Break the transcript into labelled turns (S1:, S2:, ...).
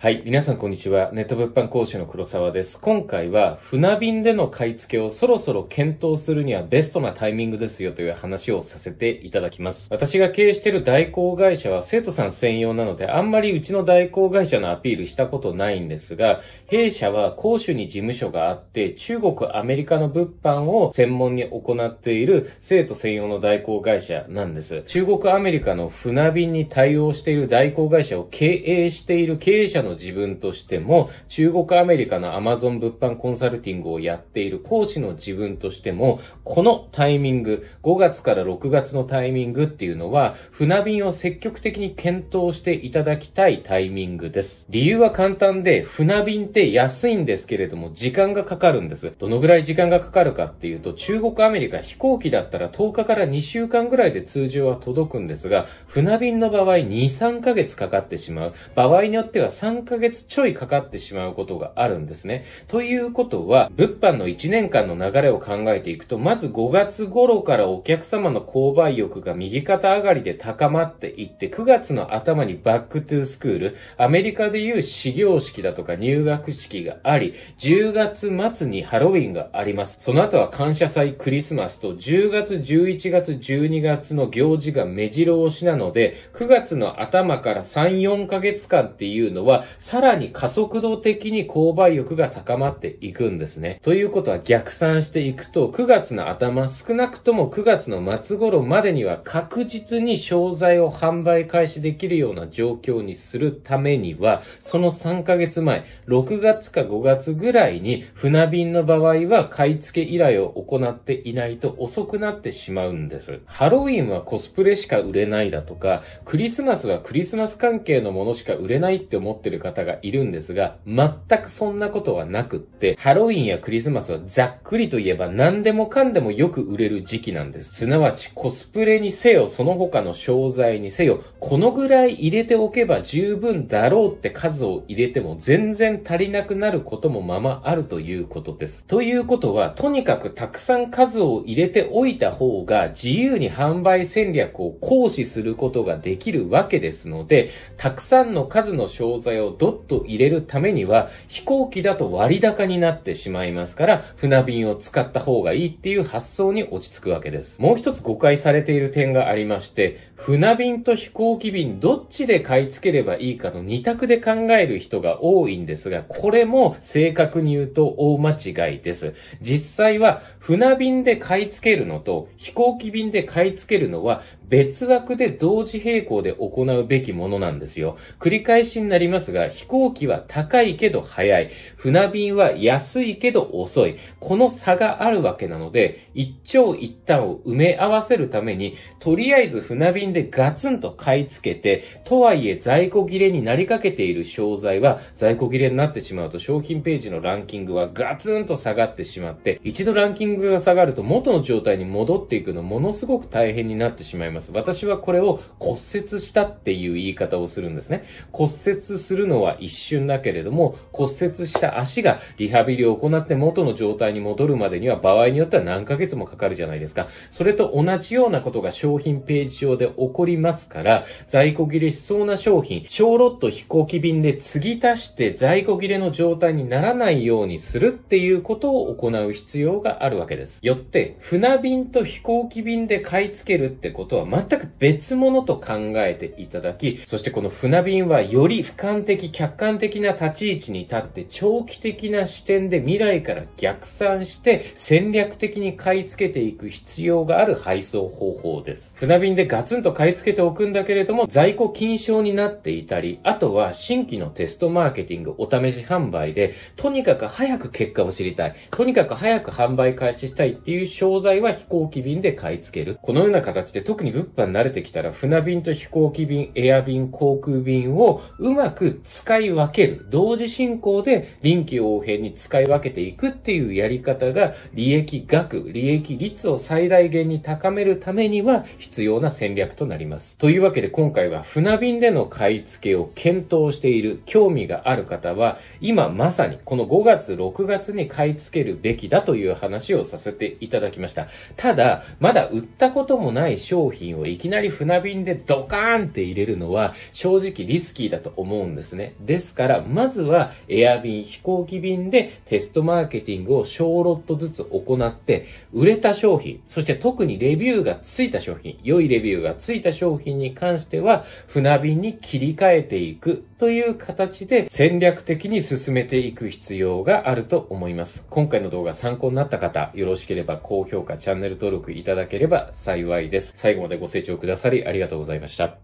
S1: はい。皆さん、こんにちは。ネット物販講師の黒沢です。今回は、船便での買い付けをそろそろ検討するにはベストなタイミングですよという話をさせていただきます。私が経営している代行会社は生徒さん専用なので、あんまりうちの代行会社のアピールしたことないんですが、弊社は公師に事務所があって、中国、アメリカの物販を専門に行っている生徒専用の代行会社なんです。中国、アメリカの船便に対応している代行会社を経営している経営者のの自分としても、中国アメリカの Amazon 物販コンサルティングをやっている講師の自分としても、このタイミング、5月から6月のタイミングっていうのは、船便を積極的に検討していただきたいタイミングです。理由は簡単で、船便って安いんですけれども、時間がかかるんです。どのぐらい時間がかかるかっていうと、中国アメリカ飛行機だったら10日から2週間ぐらいで通常は届くんですが、船便の場合2、3ヶ月かかってしまう。場合によっては3 3ヶ月ちょいかかってしまうことがあるんですね。ということは、物販の1年間の流れを考えていくと、まず5月頃からお客様の購買欲が右肩上がりで高まっていって、9月の頭にバックトゥースクール、アメリカでいう始業式だとか入学式があり、10月末にハロウィンがあります。その後は感謝祭クリスマスと10月、11月、12月の行事が目白押しなので、9月の頭から3、4ヶ月間っていうのはさらに加速度的に購買欲が高まっていくんですね。ということは逆算していくと、9月の頭、少なくとも9月の末頃までには確実に商材を販売開始できるような状況にするためには、その3ヶ月前、6月か5月ぐらいに船便の場合は買い付け依頼を行っていないと遅くなってしまうんです。ハロウィンはコスプレしか売れないだとか、クリスマスはクリスマス関係のものしか売れないって思ってるる方がいるんですが、全くそんなことはなくって、ハロウィンやクリスマスはざっくりと言えば何でもかんでもよく売れる時期なんです。すなわちコスプレにせよ、その他の商材にせよ、このぐらい入れておけば十分だろうって数を入れても全然足りなくなることもままあるということです。ということは、とにかくたくさん数を入れておいた方が自由に販売戦略を行使することができるわけですので、たくさんの数の商材ををどと入れるためには、飛行機だと割高になってしまいますから、船便を使った方がいいっていう発想に落ち着くわけです。もう一つ誤解されている点がありまして、船便と飛行機便どっちで買い付ければいいかの2択で考える人が多いんですが、これも正確に言うと大間違いです。実際は船便で買い付けるのと飛行機便で買い付けるのは別枠で同時並行で行うべきものなんですよ。繰り返しになりますが、が飛行機は高いけど早い。船便は安いけど遅い。この差があるわけなので、一長一短を埋め合わせるために、とりあえず船便でガツンと買い付けて、とはいえ在庫切れになりかけている商材は、在庫切れになってしまうと商品ページのランキングはガツンと下がってしまって、一度ランキングが下がると元の状態に戻っていくのものすごく大変になってしまいます。私はこれを骨折したっていう言い方をするんですね。骨折するするのは一瞬だけれども、骨折した足がリハビリを行って元の状態に戻るまでには場合によっては何ヶ月もかかるじゃないですか。それと同じようなことが商品ページ上で起こりますから、在庫切れしそうな商品、小ロット飛行機便で継ぎ足して在庫切れの状態にならないようにするっていうことを行う必要があるわけです。よって、船便と飛行機便で買い付けるってことは全く別物と考えていただき、そしてこの船便はより俯瞰的、客観的な立ち位置に立って長期的な視点で未来から逆算して戦略的に買い付けていく必要がある配送方法です。船便でガツンと買い付けておくんだけれども在庫禁止になっていたり、あとは新規のテストマーケティングお試し販売でとにかく早く結果を知りたい、とにかく早く販売開始したいっていう商材は飛行機便で買い付ける。このような形で特に物販慣れてきたら船便と飛行機便、エア便、航空便をうまく使い分ける、同時進行で臨機応変に使い分けていくっていうやり方が利益額、利益率を最大限に高めるためには必要な戦略となります。というわけで今回は船便での買い付けを検討している興味がある方は今まさにこの5月6月に買い付けるべきだという話をさせていただきました。ただ、まだ売ったこともない商品をいきなり船便でドカーンって入れるのは正直リスキーだと思うんです。ですね。ですから、まずはエア便、飛行機便でテストマーケティングを小ロットずつ行って、売れた商品、そして特にレビューがついた商品、良いレビューがついた商品に関しては、船便に切り替えていくという形で戦略的に進めていく必要があると思います。今回の動画参考になった方、よろしければ高評価、チャンネル登録いただければ幸いです。最後までご清聴くださりありがとうございました。